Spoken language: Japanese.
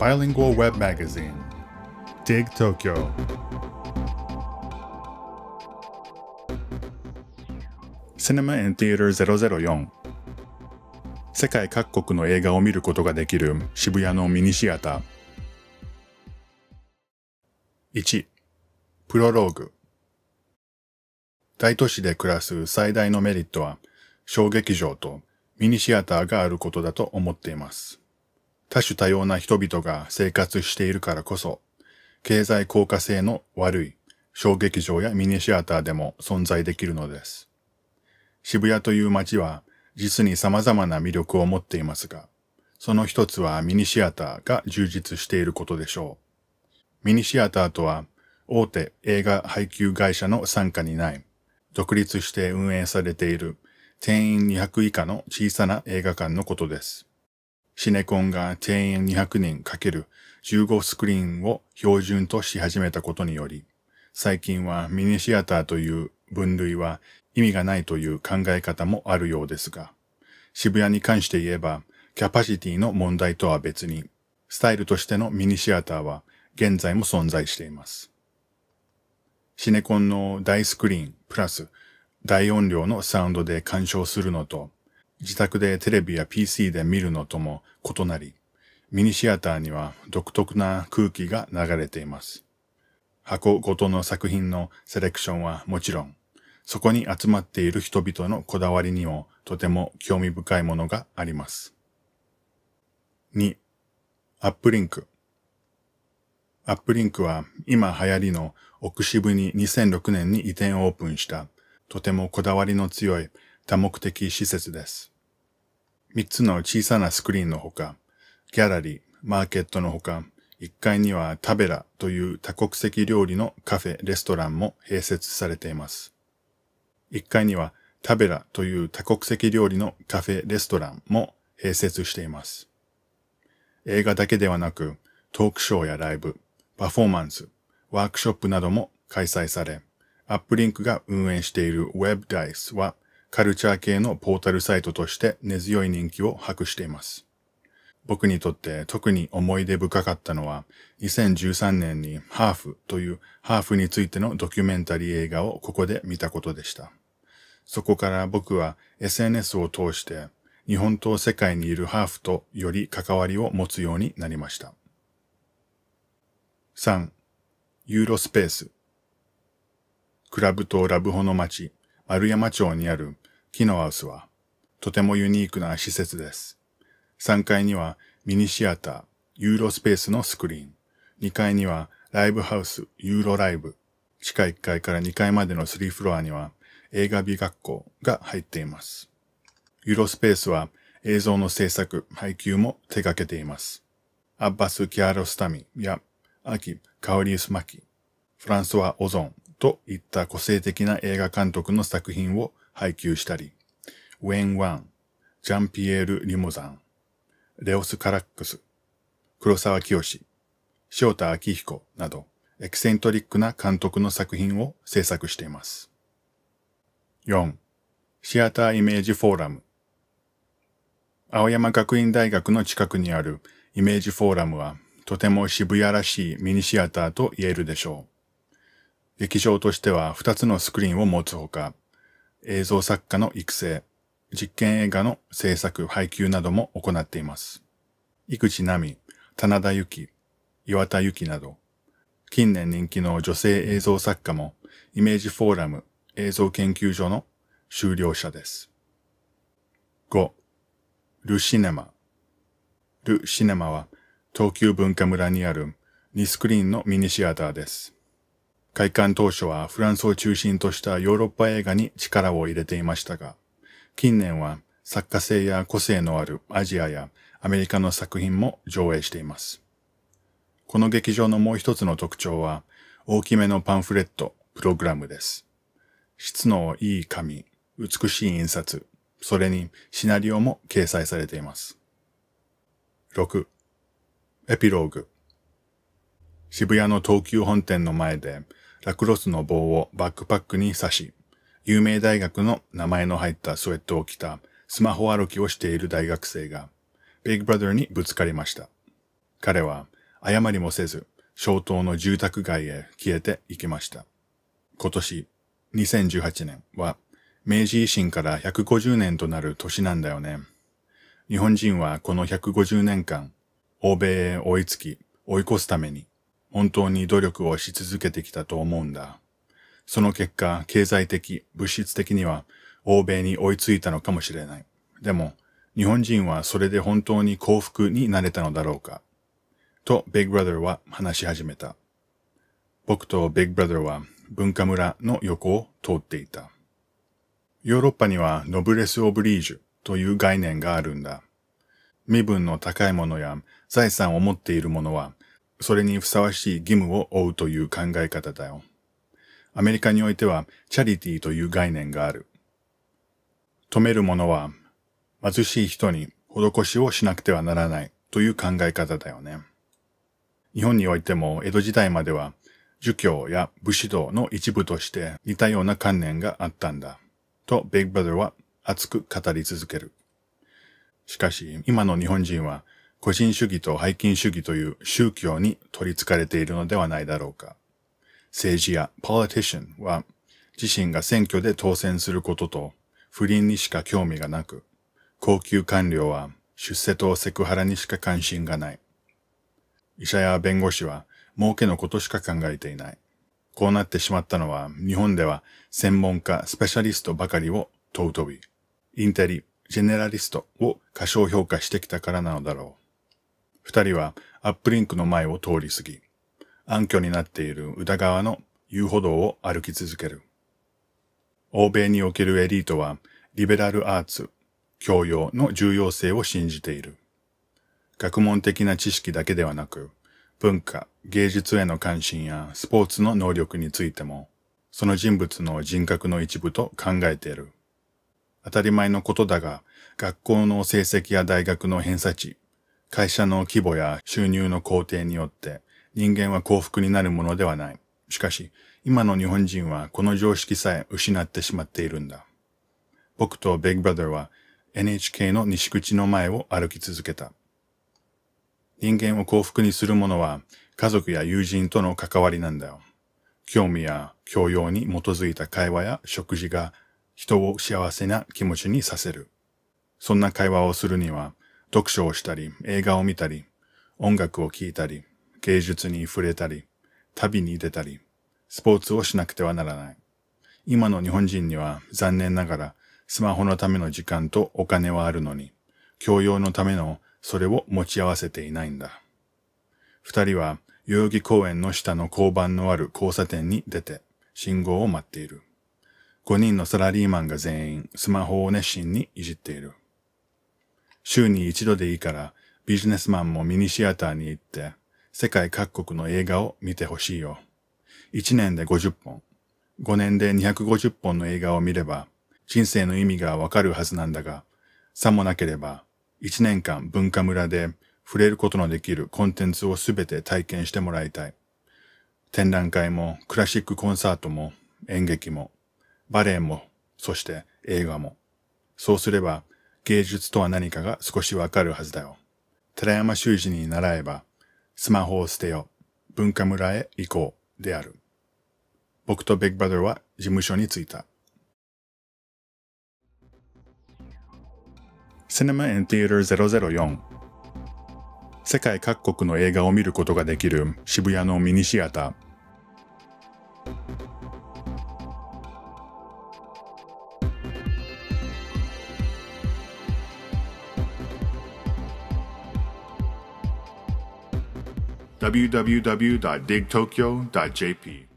bilingual web magazine, Dig Tokyo. Cinema and Theater 004世界各国の映画を見ることができる渋谷のミニシアター。1. プロローグ大都市で暮らす最大のメリットは小劇場とミニシアターがあることだと思っています。多種多様な人々が生活しているからこそ、経済効果性の悪い小劇場やミニシアターでも存在できるのです。渋谷という街は実に様々な魅力を持っていますが、その一つはミニシアターが充実していることでしょう。ミニシアターとは大手映画配給会社の傘下にない、独立して運営されている定員200以下の小さな映画館のことです。シネコンが定員200人 ×15 スクリーンを標準とし始めたことにより、最近はミニシアターという分類は意味がないという考え方もあるようですが、渋谷に関して言えば、キャパシティの問題とは別に、スタイルとしてのミニシアターは現在も存在しています。シネコンの大スクリーンプラス大音量のサウンドで鑑賞するのと、自宅でテレビや PC で見るのとも異なり、ミニシアターには独特な空気が流れています。箱ごとの作品のセレクションはもちろん、そこに集まっている人々のこだわりにもとても興味深いものがあります。2. アップリンク。アップリンクは今流行りの奥渋に2006年に移転オープンしたとてもこだわりの強い多目的施設です。三つの小さなスクリーンのほか、ギャラリー、マーケットのほか、一階にはタベラという多国籍料理のカフェ、レストランも併設されています。一階にはタベラという多国籍料理のカフェ、レストランも併設しています。映画だけではなく、トークショーやライブ、パフォーマンス、ワークショップなども開催され、アップリンクが運営している WebDice はカルチャー系のポータルサイトとして根強い人気を博しています。僕にとって特に思い出深かったのは、2013年にハーフというハーフについてのドキュメンタリー映画をここで見たことでした。そこから僕は SNS を通して日本と世界にいるハーフとより関わりを持つようになりました。3. ユーロスペースクラブとラブホの町、丸山町にある木のハウスは、とてもユニークな施設です。3階にはミニシアター、ユーロスペースのスクリーン。2階にはライブハウス、ユーロライブ。地下1階から2階までの3フロアには映画美学校が入っています。ユーロスペースは映像の制作、配給も手掛けています。アッバス・キアロスタミやアキ・カオリウス・マキ、フランソワ・オゾンといった個性的な映画監督の作品を配給したり、ウェン・ワン、ジャンピエール・リモザン、レオス・カラックス、黒沢清、翔田明彦など、エキセントリックな監督の作品を制作しています。4. シアターイメージフォーラム。青山学院大学の近くにあるイメージフォーラムは、とても渋谷らしいミニシアターと言えるでしょう。劇場としては2つのスクリーンを持つほか、映像作家の育成、実験映画の制作、配給なども行っています。育児奈美、棚田由紀、岩田由紀など、近年人気の女性映像作家も、イメージフォーラム映像研究所の修了者です。5. ルシネマ。ルシネマは東急文化村にある2スクリーンのミニシアターです。会館当初はフランスを中心としたヨーロッパ映画に力を入れていましたが、近年は作家性や個性のあるアジアやアメリカの作品も上映しています。この劇場のもう一つの特徴は、大きめのパンフレット、プログラムです。質のいい紙、美しい印刷、それにシナリオも掲載されています。6. エピローグ渋谷の東急本店の前でラクロスの棒をバックパックに刺し、有名大学の名前の入ったスウェットを着たスマホ歩きをしている大学生が、ビッグブラザーにぶつかりました。彼は謝りもせず、消灯の住宅街へ消えていきました。今年、2018年は、明治維新から150年となる年なんだよね。日本人はこの150年間、欧米へ追いつき、追い越すために、本当に努力をし続けてきたと思うんだ。その結果、経済的、物質的には欧米に追いついたのかもしれない。でも、日本人はそれで本当に幸福になれたのだろうか。と、ビッグブラザーは話し始めた。僕とビッグブラザーは文化村の横を通っていた。ヨーロッパにはノブレス・オブリージュという概念があるんだ。身分の高いものや財産を持っている者はそれにふさわしい義務を負うという考え方だよ。アメリカにおいてはチャリティーという概念がある。止める者は貧しい人に施しをしなくてはならないという考え方だよね。日本においても江戸時代までは儒教や武士道の一部として似たような観念があったんだ。とベイブラザーは熱く語り続ける。しかし今の日本人は個人主義と拝金主義という宗教に取り憑かれているのではないだろうか。政治や politician は自身が選挙で当選することと不倫にしか興味がなく、高級官僚は出世とセクハラにしか関心がない。医者や弁護士は儲けのことしか考えていない。こうなってしまったのは日本では専門家、スペシャリストばかりを尊び、インテリ、ジェネラリストを過小評価してきたからなのだろう。二人はアップリンクの前を通り過ぎ、暗渠になっている宇田川の遊歩道を歩き続ける。欧米におけるエリートは、リベラルアーツ、教養の重要性を信じている。学問的な知識だけではなく、文化、芸術への関心やスポーツの能力についても、その人物の人格の一部と考えている。当たり前のことだが、学校の成績や大学の偏差値、会社の規模や収入の工程によって人間は幸福になるものではない。しかし、今の日本人はこの常識さえ失ってしまっているんだ。僕とビッグブラザーは NHK の西口の前を歩き続けた。人間を幸福にするものは家族や友人との関わりなんだよ。興味や教養に基づいた会話や食事が人を幸せな気持ちにさせる。そんな会話をするには読書をしたり、映画を見たり、音楽を聴いたり、芸術に触れたり、旅に出たり、スポーツをしなくてはならない。今の日本人には残念ながらスマホのための時間とお金はあるのに、教養のためのそれを持ち合わせていないんだ。二人は代々木公園の下の交番のある交差点に出て信号を待っている。五人のサラリーマンが全員スマホを熱心にいじっている。週に一度でいいからビジネスマンもミニシアターに行って世界各国の映画を見てほしいよ。1年で50本、5年で250本の映画を見れば人生の意味がわかるはずなんだが、さもなければ1年間文化村で触れることのできるコンテンツをすべて体験してもらいたい。展覧会もクラシックコンサートも演劇もバレエもそして映画も。そうすれば芸術とは何かが少しわかるはずだよ。寺山修司に習えば、スマホを捨てよ、文化村へ行こうである。僕とベッグバドルは事務所に着いた。Cinema and Theater 004世界各国の映画を見ることができる渋谷のミニシアター。www.digtokyo.jp.